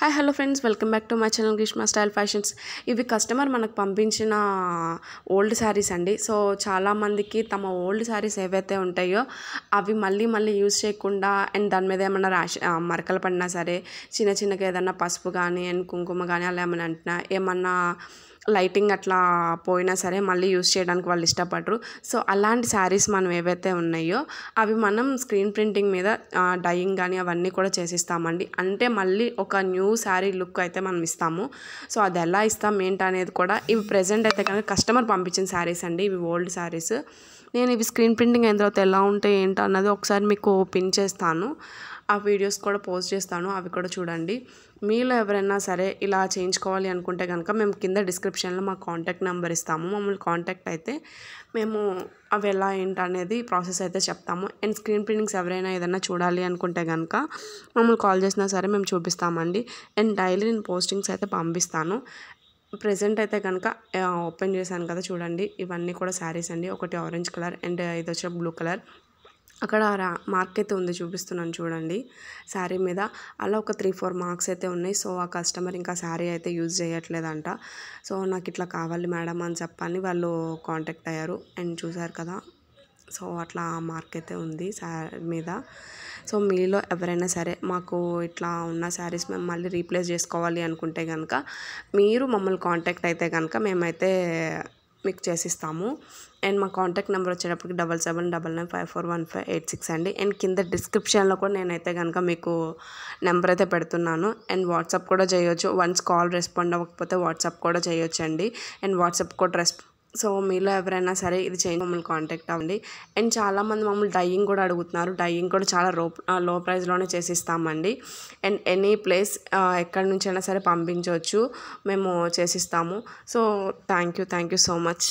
hi hello friends welcome back to my channel Greeshma style fashions ఇవి customer మనకు పంపించిన old saris అండి సో చాలామందికి తమ ఓల్డ్ శారీస్ ఏవైతే ఉంటాయో అవి మళ్ళీ మళ్ళీ యూజ్ చేయకుండా అండ్ దాని మీద ఏమైనా ర్యాష్ మరకలు పడినా సరే చిన్న చిన్నగా ఏదైనా పసుపు కానీ అండ్ కుంకుమ కానీ అలా ఏమైనా అంటున్నా ఏమన్నా లైటింగ్ అట్లా పోయినా సరే మళ్ళీ యూస్ చేయడానికి వాళ్ళు ఇష్టపడరు సో అలాంటి శారీస్ మనం ఏవైతే ఉన్నాయో అవి మనం స్క్రీన్ ప్రింటింగ్ మీద డయింగ్ కానీ అవన్నీ కూడా చేసిస్తామండి అంటే మళ్ళీ ఒక న్యూ శారీ లుక్ అయితే మనం ఇస్తాము సో అది ఎలా ఇస్తాం ఏంటి అనేది కూడా ఇవి ప్రజెంట్ అయితే కనుక కస్టమర్ పంపించిన శారీస్ అండి ఇవి ఓల్డ్ శారీస్ నేను ఇవి స్క్రీన్ ప్రింటింగ్ అయిన తర్వాత ఎలా ఉంటాయి ఏంటన్నది ఒకసారి మీకు పిన్ చేస్తాను ఆ వీడియోస్ కూడా పోస్ట్ చేస్తాను అవి కూడా చూడండి మీలో ఎవరైనా సరే ఇలా చేయించుకోవాలి అనుకుంటే కనుక మేము కింద డిస్క్రిప్షన్లో మా కాంటాక్ట్ నెంబర్ ఇస్తాము మమ్మల్ని కాంటాక్ట్ అయితే మేము అవి ఎలా ఏంటనేది ప్రాసెస్ అయితే చెప్తాము అండ్ స్క్రీన్ ప్రింటింగ్స్ ఎవరైనా ఏదైనా చూడాలి అనుకుంటే కనుక మమ్మల్ని కాల్ చేసినా సరే మేము చూపిస్తామండి అండ్ డైలీ నేను పోస్టింగ్స్ అయితే పంపిస్తాను ప్రజెంట్ అయితే కనుక ఓపెన్ చేశాను కదా చూడండి ఇవన్నీ కూడా శారీస్ అండి ఒకటి ఆరెంజ్ కలర్ అండ్ ఇది వచ్చే బ్లూ కలర్ అక్కడ రా మార్క్ అయితే ఉంది చూపిస్తున్నాను చూడండి శారీ మీద అలా ఒక త్రీ ఫోర్ మార్క్స్ అయితే ఉన్నాయి సో ఆ కస్టమర్ ఇంకా శారీ అయితే యూజ్ చేయట్లేదంట సో నాకు ఇట్లా కావాలి మేడం అని చెప్పని వాళ్ళు కాంటాక్ట్ అయ్యారు అండ్ చూశారు కదా సో అట్లా మార్క్ అయితే ఉంది శారీ మీద సో మీలో ఎవరైనా సరే మాకు ఇట్లా ఉన్న శారీస్ మేము మళ్ళీ రీప్లేస్ చేసుకోవాలి అనుకుంటే కనుక మీరు మమ్మల్ని కాంటాక్ట్ అయితే కనుక మేమైతే మీకు చేసిస్తాము అండ్ మా కాంటాక్ట్ నెంబర్ వచ్చేటప్పటికి double seven double nine five four one five eight six అండి అండ్ కింద డిస్క్రిప్షన్లో కూడా నేనైతే కనుక మీకు నెంబర్ అయితే పెడుతున్నాను అండ్ వాట్సాప్ కూడా చేయొచ్చు వన్స్ కాల్ రెస్పాండ్ అవ్వకపోతే వాట్సాప్ కూడా చేయొచ్చు అండి అండ్ వాట్సాప్ కూడా రెస్ప సో మీలో ఎవరైనా సరే ఇది చేయండి మమ్మల్ని కాంటాక్ట్ అవ్వండి అండ్ చాలామంది మమ్మల్ని డయ్యింగ్ కూడా అడుగుతున్నారు డయింగ్ కూడా చాలా రో లో ప్రైస్లోనే చేసిస్తామండి అండ్ ఎనీ ప్లేస్ ఎక్కడి నుంచైనా సరే పంపించవచ్చు మేము చేసిస్తాము so thank you thank you so much